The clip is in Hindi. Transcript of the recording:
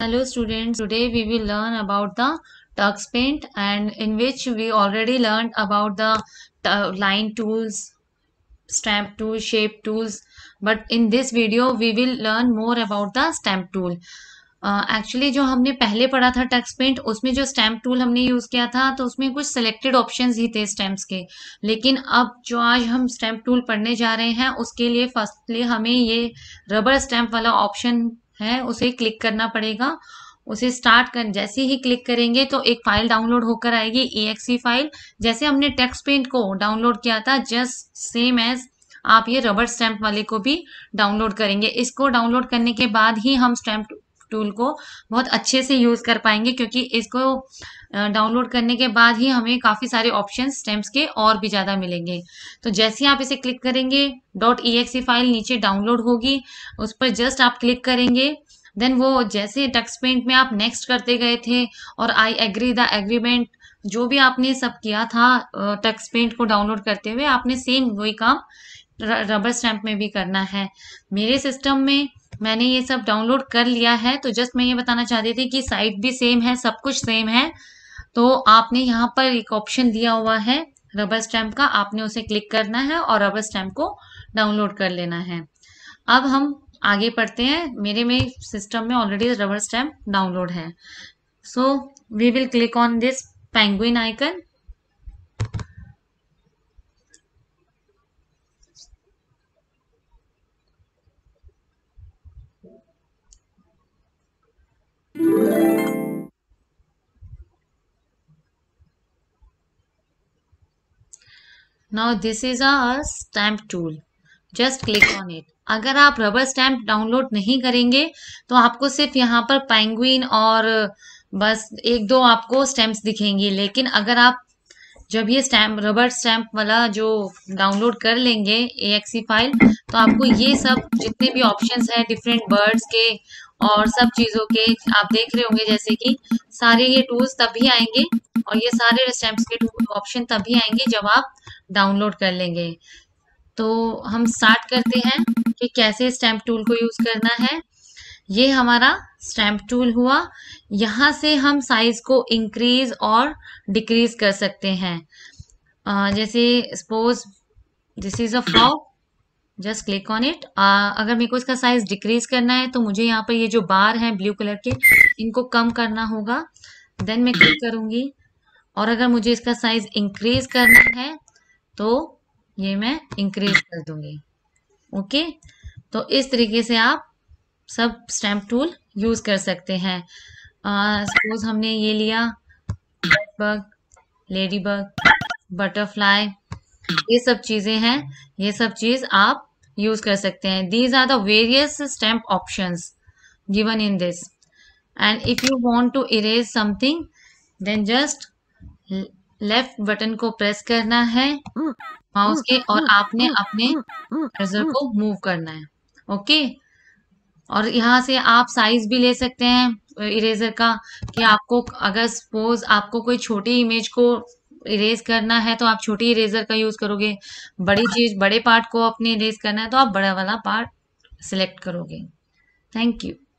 Hello students, today we will learn about the tux paint and in which we already learned about the line tools, stamp tool, shape tools. But in this video we will learn more about the stamp tool. Actually uh, जो हमने पहले पढ़ा था टक्स पेंट उसमें जो स्टैम्प टूल हमने यूज़ किया था तो उसमें कुछ सिलेक्टेड ऑप्शंस ही थे स्टैम्प्स के लेकिन अब जो आज हम स्टैम्प टूल पढ़ने जा रहे हैं उसके लिए फर्स्टली हमें ये रबर स्टैम्प वाला ऑप्शन है उसे क्लिक करना पड़ेगा उसे स्टार्ट कर जैसे ही क्लिक करेंगे तो एक फाइल डाउनलोड होकर आएगी ई फाइल जैसे हमने टेक्स्ट पेंट को डाउनलोड किया था जस्ट सेम एज आप ये रबर स्टैम्प वाले को भी डाउनलोड करेंगे इसको डाउनलोड करने के बाद ही हम स्टैम्प टूल को बहुत अच्छे से यूज़ कर पाएंगे क्योंकि इसको डाउनलोड करने के बाद ही हमें काफ़ी सारे ऑप्शन स्टेम्प के और भी ज़्यादा मिलेंगे तो जैसे ही आप इसे क्लिक करेंगे डॉट ई फाइल नीचे डाउनलोड होगी उस पर जस्ट आप क्लिक करेंगे देन वो जैसे टक्स पेंट में आप नेक्स्ट करते गए थे और आई एग्री द एग्रीमेंट जो भी आपने सब किया था टक्स पेंट को डाउनलोड करते हुए आपने सेम वही काम रबर स्टैम्प में भी करना है मेरे सिस्टम में मैंने ये सब डाउनलोड कर लिया है तो जस्ट मैं ये बताना चाहती थी कि साइट भी सेम है सब कुछ सेम है तो आपने यहाँ पर एक ऑप्शन दिया हुआ है रबर स्टैम्प का आपने उसे क्लिक करना है और रबर स्टैम्प को डाउनलोड कर लेना है अब हम आगे पढ़ते हैं मेरे में सिस्टम में ऑलरेडी रबर स्टैम्प डाउनलोड है so we will click on this penguin icon now this is a stamp tool just click on it अगर आप रबर स्टैम्प डाउनलोड नहीं करेंगे तो आपको सिर्फ यहाँ पर पैंगुइन और बस एक दो आपको स्टैम्प्स दिखेंगे लेकिन अगर आप जब ये स्टैम्प रबर स्टैम्प वाला जो डाउनलोड कर लेंगे ए फाइल e तो आपको ये सब जितने भी ऑप्शंस हैं डिफरेंट बर्ड्स के और सब चीज़ों के आप देख रहे होंगे जैसे कि सारे ये टूल्स तभी आएंगे और ये सारे स्टैम्प्स के ऑप्शन तभी आएंगे जब आप डाउनलोड कर लेंगे तो हम स्टार्ट करते हैं कि कैसे स्टैम्प टूल को यूज़ करना है ये हमारा स्टैम्प टूल हुआ यहाँ से हम साइज को इंक्रीज और डिक्रीज कर सकते हैं जैसे suppose this is a frock just click on it अगर मेरे को इसका साइज डिक्रीज करना है तो मुझे यहाँ पर ये जो बार हैं ब्लू कलर के इनको कम करना होगा देन मैं क्लिक करूंगी और अगर मुझे इसका साइज इंक्रीज करना है तो ये मैं इंक्रीज कर दूंगी ओके तो इस तरीके से आप सब स्टैम्प टूल यूज कर सकते हैं सपोज हमने ये लिया बग लेडी बग बटरफ्लाई ये सब चीजें हैं ये सब चीज आप यूज कर सकते हैं these are the various stamp option given in this and if you want to erase something then just left button को प्रेस करना है माउस के और आपने अपने कर्सर को मूव करना है ओके और यहाँ से आप साइज भी ले सकते हैं इरेजर का कि आपको अगर सपोज आपको कोई छोटी इमेज को इरेज करना है तो आप छोटी इरेजर का यूज करोगे बड़ी चीज बड़े पार्ट को अपने इरेज करना है तो आप बड़ा वाला पार्ट सिलेक्ट करोगे थैंक यू